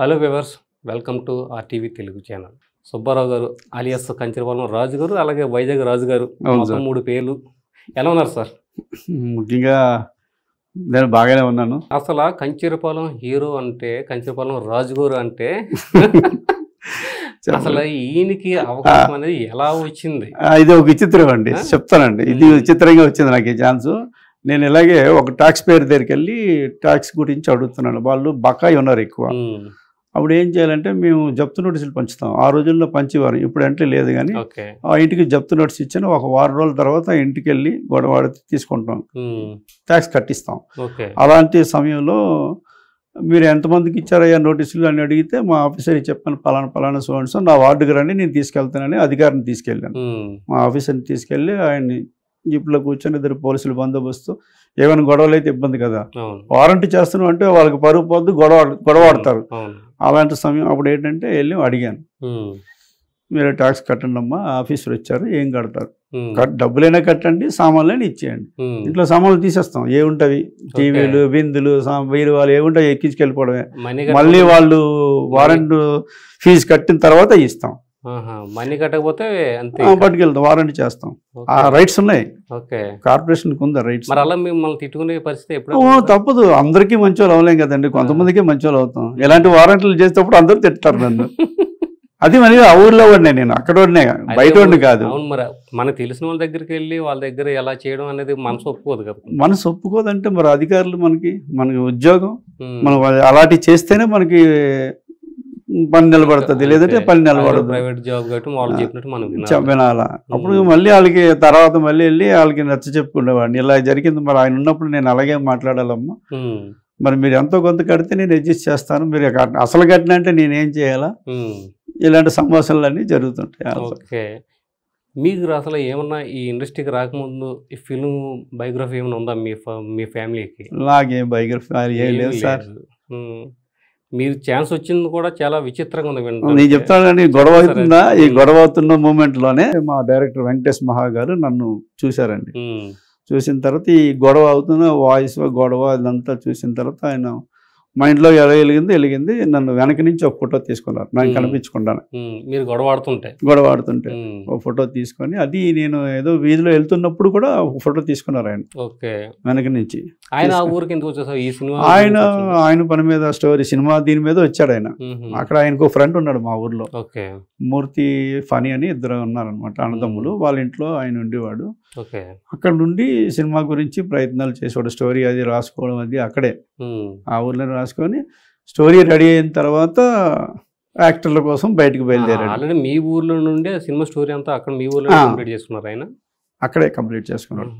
hello viewers welcome to RTV Telugu channel Subbarao గారు alias Kancharapalem రాజు గారు అలాగే వైజాగ్ రాజు గారు మూడు పేర్లు ఎలా ఉన్నారు సార్ ముఖ్యంగా నేను బాగానే ఉన్నాను అసలు కంచరపాలెం హీరో అంటే కంచరపాలెం రాజుగారు అంటే అసలు ఈయనకి అవకాశం అనేది ఎలా వచ్చింది ఇది ఒక విచిత్రం అండి చెప్తానండి ఇది విచిత్రంగా వచ్చింది నాకు ఈ ఛాన్స్ నేను ఇలాగే ఒక ట్యాక్స్ పేరు దగ్గరికి వెళ్ళి ట్యాక్స్ గురించి అడుగుతున్నాను వాళ్ళు బకాయి ఉన్నారు ఎక్కువ అప్పుడు ఏం చేయాలంటే మేము జప్తు నోటీసులు పంచుతాం ఆ రోజుల్లో పంచేవారు ఇప్పుడు అంటే లేదు కానీ ఆ ఇంటికి జప్తు నోటీస్ ఇచ్చిన ఒక వారం రోజుల తర్వాత ఇంటికి వెళ్ళి గొడవడ తీసుకుంటాం ట్యాక్స్ కట్టిస్తాం అలాంటి సమయంలో మీరు ఎంతమందికి ఇచ్చారయ్యా నోటీసులు అని అడిగితే మా ఆఫీసర్కి చెప్పాను పలానా పలానా సో సో నా వార్డుకి రండి నేను తీసుకెళ్తానని అధికారిని తీసుకెళ్ళాను మా ఆఫీసర్ని తీసుకెళ్ళి ఆయన్ని జీప్లో కూర్చొని ఇద్దరు పోలీసులు బందోబస్తు ఏమైనా గొడవలు అయితే ఇబ్బంది కదా వారంటీ చేస్తున్నాం అంటే వాళ్ళకి పరుగు పొద్దు గొడవ గొడవ ఆడతారు అలాంటి సమయం అప్పుడు ఏంటంటే వెళ్ళి అడిగాను మీరు ట్యాక్స్ కట్టండి అమ్మా ఆఫీసులు వచ్చారు ఏం కడతారు డబ్బులైనా కట్టండి సామాన్లైనా ఇచ్చేయండి ఇంట్లో సామాన్లు తీసేస్తాం ఏముంటవి టీవీలు బిందులు వీరు వాళ్ళు ఏముంటాయి ఎక్కించుకెళ్ళిపోవడమే మళ్ళీ వాళ్ళు వారంట్ ఫీజు కట్టిన తర్వాత ఇస్తాం మనీ కట్టకపోతే అంతే పట్టుకెళ్తాం వారంటీ చేస్తాం ఆ రైట్స్ ఉన్నాయి ఓకే కార్పొరేషన్ ఉందా రైట్స్ మరి అలా మిమ్మల్ని తిట్టుకునే పరిస్థితి ఎప్పుడు తప్పదు అందరికి మంచి వాళ్ళు అవ్వలేం కదండి కొంతమందికి మంచి వాళ్ళు అవుతాం ఇలాంటి వారంటీలు చేసేటప్పుడు అందరూ తిట్టారు నన్ను అది మరి ఆ ఊర్లో వాడినే నేను అక్కడ వాడినే బయట వాడిని కాదు అవును మరి మనకు తెలిసిన వాళ్ళ దగ్గరికి వెళ్ళి వాళ్ళ దగ్గర ఎలా చేయడం అనేది మనసు ఒప్పుకోదు కదా మనసు ఒప్పుకోదంటే మరి అధికారులు మనకి మనకి ఉద్యోగం మనం అలాంటివి చేస్తేనే మనకి పని నిలబడుతుంది లేదంటే పని నిలబడదు ప్రైవేట్ అప్పుడు మళ్ళీ వాళ్ళకి తర్వాత మళ్ళీ వెళ్ళి వాళ్ళకి నచ్చ చెప్పుకునేవాడిని ఇలా జరిగింది మరి ఆయన ఉన్నప్పుడు నేను అలాగే మాట్లాడాలమ్మా మరి మీరు ఎంతో కొంత కడితే నేను అడ్జస్ట్ చేస్తాను మీరు అసలు కట్టిన అంటే నేనేం చేయాలా ఇలాంటి సంభాషణలు అన్నీ జరుగుతుంటాయి ఓకే మీకు అసలు ఏమన్నా ఈ ఇండస్ట్రీకి రాకముందు ఈ ఫిల్మ్ బయోగ్రఫీ ఏమైనా ఉందా మీ మీ ఫ్యామిలీకి నాకేం బయోగ్రఫీ ఏం లేదు సార్ మీరు ఛాన్స్ వచ్చింది కూడా చాలా విచిత్రంగా ఉంది నేను చెప్తానండి గొడవ అవుతుందా ఈ గొడవ అవుతున్న మూమెంట్ లోనే మా డైరెక్టర్ వెంకటేష్ మహా గారు నన్ను చూశారండి చూసిన తర్వాత ఈ గొడవ అవుతున్న వాయిస్ గొడవ ఇదంతా చూసిన తర్వాత ఆయన మా ఇంట్లో ఎలా వెలిగింది వెలిగింది నన్ను వెనక నుంచి ఒక ఫోటో తీసుకున్నారు నాకు కనిపించకుండానే మీరు గొడవాడుతుంటే గొడవాడుతుంటే ఒక ఫోటో తీసుకొని అది నేను ఏదో వీధిలో వెళ్తున్నప్పుడు కూడా ఒక ఫోటో తీసుకున్నారు ఆయన వెనక నుంచి ఆయన ఊరికి ఆయన ఆయన పని మీద స్టోరీ సినిమా దీని మీద వచ్చాడు ఆయన అక్కడ ఆయనకు ఫ్రెండ్ ఉన్నాడు మా ఊర్లో మూర్తి ఫనీ అని ఇద్దరు ఉన్నారనమాట అన్నదమ్ములు వాళ్ళ ఇంట్లో ఆయన ఉండేవాడు అక్కడ నుండి సినిమా గురించి ప్రయత్నాలు చేసేవాడు స్టోరీ అది రాసుకోవడం అది అక్కడే ఆ ఊర్లో రాసుకొని స్టోరీ రెడీ అయిన తర్వాత యాక్టర్ల కోసం బయటకు బయలుదేరారు ఆల్రెడీ మీ ఊర్లో నుండే సినిమా స్టోరీ అంతా అక్కడ మీ ఊర్లో కంప్లీట్ చేసుకున్నారు ఆయన అక్కడే కంప్లీట్ చేసుకున్నాడు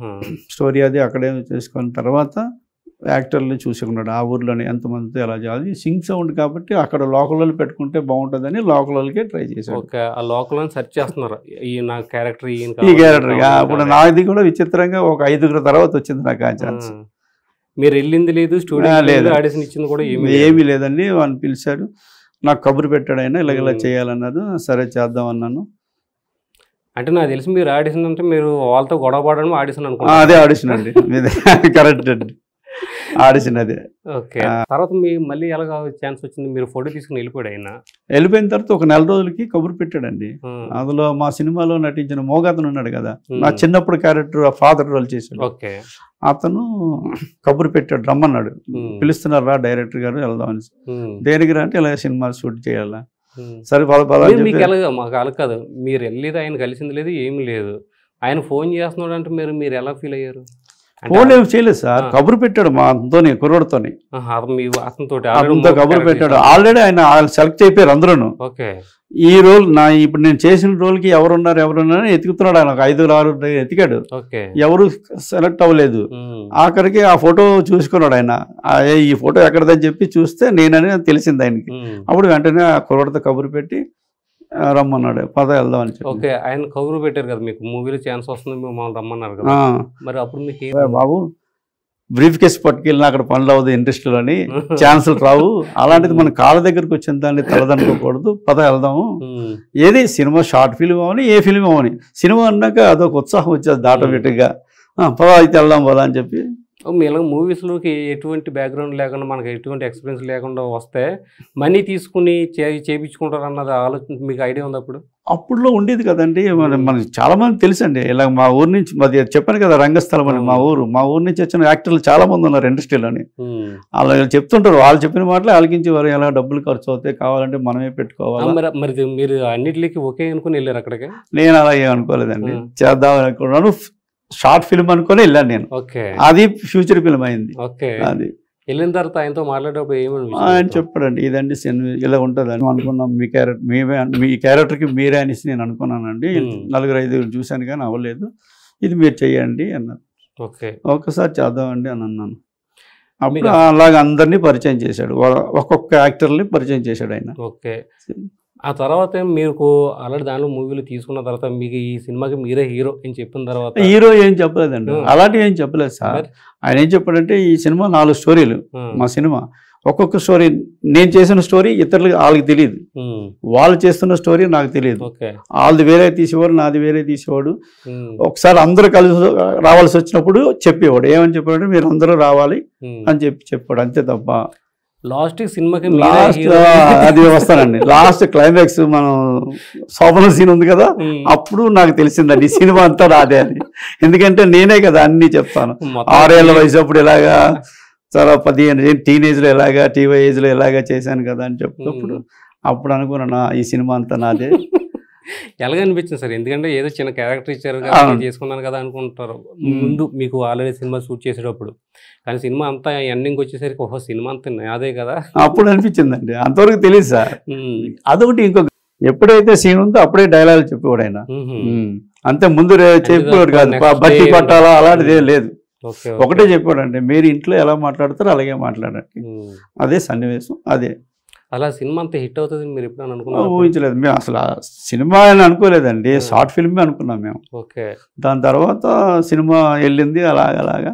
స్టోరీ అది అక్కడే చేసుకున్న తర్వాత యాక్టర్లు చూసుకున్నాడు ఆ ఊర్లోనే ఎంతమందితో ఎలా చేయాలి సింగ్ సౌండ్ కాబట్టి అక్కడ లోకల్ పెట్టుకుంటే బాగుంటుందని లోకల్కే ట్రై చేశాడు ఆ లోకల్ సెర్చ్ చేస్తున్నారు ఈ నా క్యారెక్టర్ ఈ క్యారెక్టర్ ఇప్పుడు నాది కూడా విచిత్రంగా ఒక ఐదుగురు తర్వాత వచ్చింది నాకు ఆ ఛాన్స్ మీరు వెళ్ళింది లేదు స్టూడియో లేదు ఆడిషన్ ఇచ్చింది కూడా ఏమీ ఏమీ లేదండి వాళ్ళు పిలిచాడు నాకు కబురు పెట్టాడు ఇలా ఇలాగ ఇలా చేయాలన్నారు సరే చేద్దాం అన్నాను అంటే నాకు తెలిసి మీరు ఆడిషన్ అంటే మీరు వాళ్ళతో గొడవ పడడం ఆడిషన్ అనుకుంటున్నారు అదే ఆడిషన్ అండి కరెక్ట్ అండి ఆడిషన్ ఓకే తర్వాత మీ మళ్ళీ ఎలాగ ఛాన్స్ వచ్చింది మీరు ఫోటో తీసుకుని వెళ్ళిపోయాడు ఆయన వెళ్ళిపోయిన తర్వాత ఒక నెల రోజులకి కబురు పెట్టాడండి అందులో మా సినిమాలో నటించిన మోగతను ఉన్నాడు కదా నా చిన్నప్పుడు క్యారెక్టర్ ఫాదర్ రోల్ చేశాడు ఓకే అతను కబురు పెట్టాడు రమ్మన్నాడు పిలుస్తున్నారు రా డైరెక్టర్ గారు వెళ్దాం అని దేనికి రా అంటే ఇలా సినిమా షూట్ చేయాలా సరే మీకు మాకు అలా కాదు మీరు వెళ్ళేది ఆయన కలిసింది లేదు ఏమి లేదు ఆయన ఫోన్ చేస్తున్నాడు అంటే మీరు మీరు ఎలా ఫీల్ అయ్యారు ఫోన్ ఏమి చేయలేదు సార్ కబురు పెట్టాడు మా అంతతో కుర్రోడితోని అంతా కబురు పెట్టాడు ఆల్రెడీ ఆయన సెలెక్ట్ అయిపోయారు అందరూ ఈ రోల్ నా ఇప్పుడు నేను చేసిన రోల్కి ఎవరున్నారు ఎవరున్నారు ఎతుకుతున్నాడు ఆయన ఒక ఐదు ఆరు ఎతికాడు ఎవరు సెలెక్ట్ అవ్వలేదు ఆఖరికి ఆ ఫోటో చూసుకున్నాడు ఆయన ఈ ఫోటో ఎక్కడదని చెప్పి చూస్తే నేనని తెలిసింది ఆయనకి అప్పుడు వెంటనే ఆ కుర్రోడితో కబురు పెట్టి రమ్మన్నాడు పద వెళ్దాం అని చెప్పి ఓకే ఆయన కౌరు పెట్టారు కదా మీకు మూవీలో ఛాన్స్ వస్తుంది మిమ్మల్ని రమ్మన్నారు కదా మరి అప్పుడు మీకు బాబు బ్రీఫ్ కేసు పట్టుకెళ్ళిన అక్కడ పనులు అవ్వదు ఇండస్ట్రీలో అని ఛాన్సులు రావు అలాంటిది మన కాళ్ళ దగ్గరకు వచ్చిన దాన్ని తలదనుకోకూడదు పద వెళ్దాము ఏది సినిమా షార్ట్ ఫిల్మ్ అవని ఏ ఫిల్మ్ అవని సినిమా అన్నాక అదొక ఉత్సాహం వచ్చేది దాటోమేటిక్గా పద అయితే వెళ్దాం పద అని చెప్పి మీలా మూవీస్లోకి ఎటువంటి బ్యాక్గ్రౌండ్ లేకుండా మనకు ఎటువంటి ఎక్స్పీరియన్స్ లేకుండా వస్తే మనీ తీసుకుని చే చేయించుకుంటారు అన్నది ఆలోచన మీకు ఐడియా ఉంది అప్పుడు అప్పుడులో ఉండేది కదండి మనకి చాలామంది తెలుసండి ఇలా మా ఊరు నుంచి మాది చెప్పాను కదా రంగస్థలం అని మా ఊరు మా ఊరు నుంచి వచ్చిన యాక్టర్లు చాలామంది ఉన్నారు ఇండస్ట్రీలోని వాళ్ళు చెప్తుంటారు వాళ్ళు చెప్పిన మాటలు ఆలకించి వారు ఎలా డబ్బులు ఖర్చు అవుతాయి కావాలంటే మనమే పెట్టుకోవాలి మరి మీరు అన్నిటికీ ఒకే అనుకుని వెళ్ళారు అక్కడికి నేను అలా ఏమనుకోలేదండి చేద్దాం అనుకున్నాను షార్ట్ ఫిల్మ్ అనుకొని వెళ్ళాను నేను అది ఫ్యూచర్ ఫిల్మ్ అయింది అది వెళ్ళిన తర్వాత ఆయనతో మాట్లాడేటప్పుడు ఏమని ఆయన చెప్పాడండి ఇదండి ఇలా ఉంటుంది అని అనుకున్నాం మీ క్యారెక్టర్ మేమే మీ క్యారెక్టర్కి మీరే అనేసి నేను అనుకున్నానండి నలుగురు ఐదుగురు చూశాను కానీ అవ్వలేదు ఇది మీరు చేయండి అన్నారు ఓకే ఒకసారి చేద్దామండి అని అన్నాను అప్పుడు అలాగ అందరినీ పరిచయం చేశాడు ఒక్కొక్క యాక్టర్ని పరిచయం చేశాడు ఆయన ఓకే ఆ తర్వాత మీకు అలాంటి దానిలో మూవీలు తీసుకున్న తర్వాత మీకు ఈ సినిమాకి మీరే హీరో అని చెప్పిన తర్వాత హీరో ఏం చెప్పలేదండి అలాంటివి ఏం చెప్పలేదు సార్ ఆయన ఏం చెప్పాడంటే ఈ సినిమా నాలుగు స్టోరీలు మా సినిమా ఒక్కొక్క స్టోరీ నేను చేసిన స్టోరీ ఇతరులకు వాళ్ళకి తెలియదు వాళ్ళు చేస్తున్న స్టోరీ నాకు తెలియదు వాళ్ళది వేరే తీసేవాడు నాది వేరే తీసేవాడు ఒకసారి అందరూ కలిసి రావాల్సి వచ్చినప్పుడు చెప్పేవాడు ఏమని చెప్పాడంటే మీరు అందరూ రావాలి అని చెప్పి చెప్పాడు అంతే తప్ప లాస్ట్ సినిమాకి లాస్ట్ అది వస్తానండి లాస్ట్ క్లైమాక్స్ మనం శోభన సీన్ ఉంది కదా అప్పుడు నాకు తెలిసిందండి ఈ సినిమా అంతా రాదే అని ఎందుకంటే నేనే కదా అన్ని చెప్తాను ఆరేళ్ళ వయసు అప్పుడు ఇలాగా చాలా పదిహేను టీనేజ్లో ఎలాగా టీవై ఏజ్లో ఎలాగా చేశాను కదా అని చెప్పినప్పుడు అప్పుడు అనుకున్నా ఈ సినిమా అంతా నాదే ఎలాగ అనిపించింది సార్ ఎందుకంటే ఏదో చిన్న క్యారెక్టర్ ఇచ్చారు చేసుకున్నాను కదా అనుకుంటారు ముందు మీకు ఆల్రెడీ సినిమా షూట్ చేసేటప్పుడు కానీ సినిమా అంతా ఎండింగ్ వచ్చేసరికి ఒక సినిమా అంత అదే కదా అప్పుడు అనిపించిందండి అంతవరకు తెలియదు సార్ అదొకటి ఇంకొక ఎప్పుడైతే సీన్ ఉందో అప్పుడే డైలాగ్ చెప్పేవాడు ఆయన అంతే ముందు చెప్పేవాడు కాదు బట్టి పట్టాలా అలాంటిది లేదు ఒకటే అండి మీరు ఇంట్లో ఎలా మాట్లాడతారో అలాగే మాట్లాడండి అదే సన్నివేశం అదే అలా సినిమా అంత హిట్ అవుతుంది మీరు ఎప్పుడైనా అనుకున్నా ఊహించలేదు మేము అసలు సినిమా అని అనుకోలేదండి షార్ట్ ఫిల్మే అనుకున్నాం మేము ఓకే దాని తర్వాత సినిమా వెళ్ళింది అలాగ అలాగా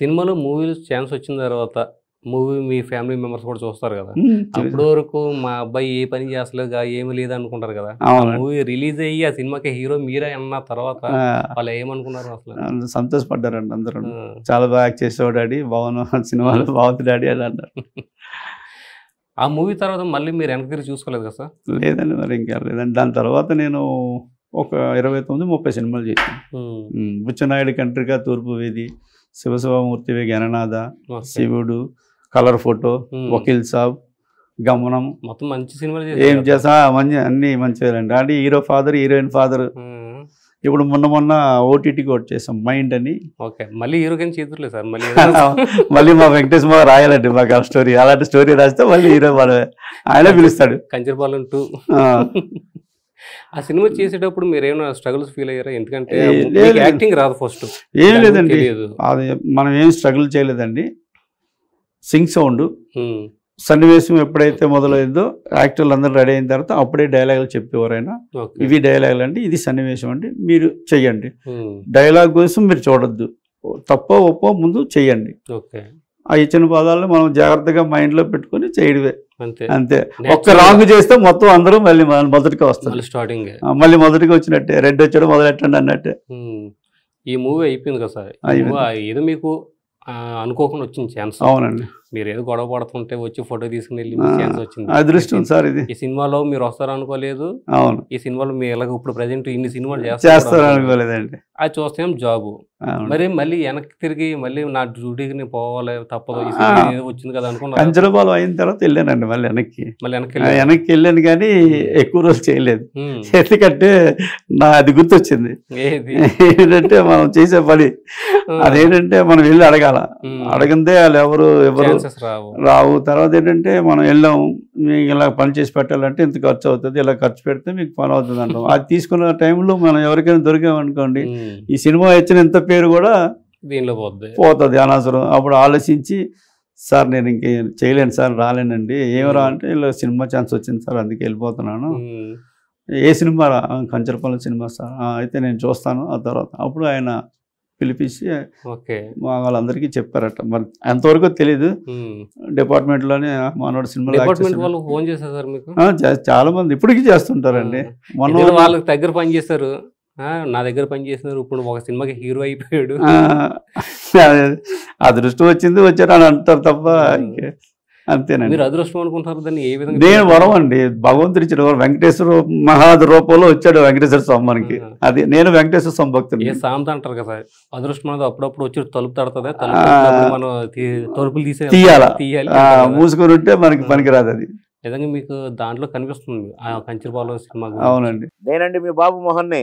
సినిమాలో మూవీలు ఛాన్స్ వచ్చిన తర్వాత మూవీ మీ ఫ్యామిలీ మెంబర్స్ కూడా చూస్తారు కదా అప్పటి వరకు మా అబ్బాయి ఏ పని చేస్తలేదు ఏమి లేదు అనుకుంటారు కదా మూవీ రిలీజ్ అయ్యి ఆ సినిమాకి హీరో మీరే అన్న తర్వాత వాళ్ళు ఏమనుకున్నారు అసలు సంతోషపడ్డారండి అందరూ చాలా బాగా యాక్ట్ చేసేవాడు డాడీ బాగున్నా సినిమాలు బాగుంది డాడీ అని అన్నారు ఆ మూవీ తర్వాత మళ్ళీ మీరు వెనక్కి తిరిగి చూసుకోలేదు కదా సార్ లేదండి మరి ఇంకా లేదండి దాని తర్వాత నేను ఒక ఇరవై తొమ్మిది ముప్పై సినిమాలు చేశాను బుచ్చనాయుడు కంట్రిక తూర్పు వేది శివశివమూర్తి గణనాథ శివుడు కలర్ ఫోటో వకీల్ సాబ్ గమనం మొత్తం మంచి సినిమాలు ఏం చేసా మంచి అన్ని మంచిగా అండి అంటే హీరో ఫాదర్ హీరోయిన్ ఫాదర్ ఇప్పుడు మొన్న మొన్న ఓటీటీకి ఒకటి చేసాం మైండ్ అని ఓకే మళ్ళీ హీరో కానీ సార్ మళ్ళీ మళ్ళీ మా వెంకటేష్ బాబు రాయాలండి మాకు ఆ స్టోరీ అలాంటి స్టోరీ రాస్తే మళ్ళీ హీరో ఆయన పిలుస్తాడు కంచర్పాలెం టూ ఆ సినిమా చేసేటప్పుడు మీరు ఏమైనా స్ట్రగుల్స్ ఫీల్ అయ్యారా ఎందుకంటే యాక్టింగ్ రాదు ఫస్ట్ ఏం లేదండి అది మనం ఏం స్ట్రగుల్ చేయలేదండి సింగ్ సౌండ్ సన్నివేశం ఎప్పుడైతే మొదలైందో యాక్టర్లు అందరూ రెడీ అయిన తర్వాత అప్పుడే డైలాగులు చెప్పేవారు ఆయన ఇవి డైలాగులు అండి ఇది సన్నివేశం అండి మీరు చెయ్యండి డైలాగ్ కోసం మీరు చూడొద్దు తప్ప ఒప్పో ముందు చెయ్యండి ఆ ఇచ్చిన పదాలను మనం జాగ్రత్తగా లో పెట్టుకుని చేయడమే అంతే ఒక్క రాంగ్ చేస్తే మొత్తం అందరూ మళ్ళీ మొదటికి వస్తారు స్టార్టింగ్ మళ్ళీ మొదటికి వచ్చినట్టే రెడ్ వచ్చాడు మొదలెట్టండి అన్నట్టే ఈ మూవీ అయిపోయింది కదా సార్ ఏదో మీకు అనుకోకుండా వచ్చింది ఛాన్స్ అవునండి మీరు ఏదో గొడవ పడుతుంటే వచ్చి ఫోటో తీసుకుని వెళ్ళి వచ్చింది అదృష్టం సార్ ఇది ఈ సినిమాలో మీరు వస్తారనుకోలేదు అవును ఈ సినిమాలో మీ ఇలాగ ఇప్పుడు ప్రజెంట్ ఇన్ని సినిమాలు చేస్తారు అనుకోలేదండి అది చూస్తే జాబు మరి మళ్ళీ వెనక్కి తిరిగి మళ్ళీ నా డ్యూటీకి నేను పోవాలి తప్పదు వచ్చింది కదా అనుకున్నా కంచరపాలు అయిన తర్వాత వెళ్ళానండి మళ్ళీ వెనక్కి మళ్ళీ వెనక్కి వెనక్కి వెళ్ళాను కానీ ఎక్కువ రోజులు చేయలేదు ఎందుకంటే నా అది గుర్తొచ్చింది ఏంటంటే మనం చేసే పని అదేంటంటే మనం వెళ్ళి అడగాల అడగందే వాళ్ళు ఎవరు ఎవరు రావు తర్వాత ఏంటంటే మనం వెళ్ళాము మీకు ఇలా పని చేసి పెట్టాలంటే ఇంత ఖర్చు అవుతుంది ఇలా ఖర్చు పెడితే మీకు పని అవుతుంది అంటాం అది తీసుకున్న టైంలో మనం ఎవరికైనా దొరికామనుకోండి ఈ సినిమా వచ్చిన ఎంత పేరు కూడా దీనిలో పోతుంది పోతుంది అనవసరం అప్పుడు ఆలోచించి సార్ నేను ఇంకే చేయలేను సార్ రాలేనండి ఏమరా అంటే ఇలా సినిమా ఛాన్స్ వచ్చింది సార్ అందుకే వెళ్ళిపోతున్నాను ఏ సినిమా రా కంచరపల్లి సినిమా సార్ అయితే నేను చూస్తాను ఆ తర్వాత అప్పుడు ఆయన పిలిపించి ఓకే మా వాళ్ళందరికీ చెప్పారట మరి ఎంతవరకు తెలియదు డిపార్ట్మెంట్లోనే మానవాడు సినిమా డిపార్ట్మెంట్ ఫోన్ మీకు చాలా మంది ఇప్పటికీ చేస్తుంటారండి మన వాళ్ళకి దగ్గర పని చేస్తారు నా దగ్గర చేసిన ఇప్పుడు ఒక సినిమాకి హీరో అయిపోయాడు అదృష్టం వచ్చింది అని అంటారు తప్ప అంతేనండి మీరు అదృష్టం అనుకుంటారు దాన్ని ఏ విధంగా నేను వరం అండి భగవంతుడు ఇచ్చిన వరం వెంకటేశ్వర మహాద రూపంలో వచ్చాడు వెంకటేశ్వర స్వామి మనకి అది నేను వెంకటేశ్వర స్వామి భక్తుడు ఏ అంటారు కదా అదృష్టం అనేది అప్పుడప్పుడు వచ్చి తలుపు తడుతుంది మనం తలుపులు తీసే తీయాలి తీయాలి మూసుకొని ఉంటే మనకి పనికిరాదు అది నిజంగా మీకు దాంట్లో కనిపిస్తుంది ఆ కంచిరపాలెం సినిమా అవునండి నేనండి మీ బాబు మోహన్ని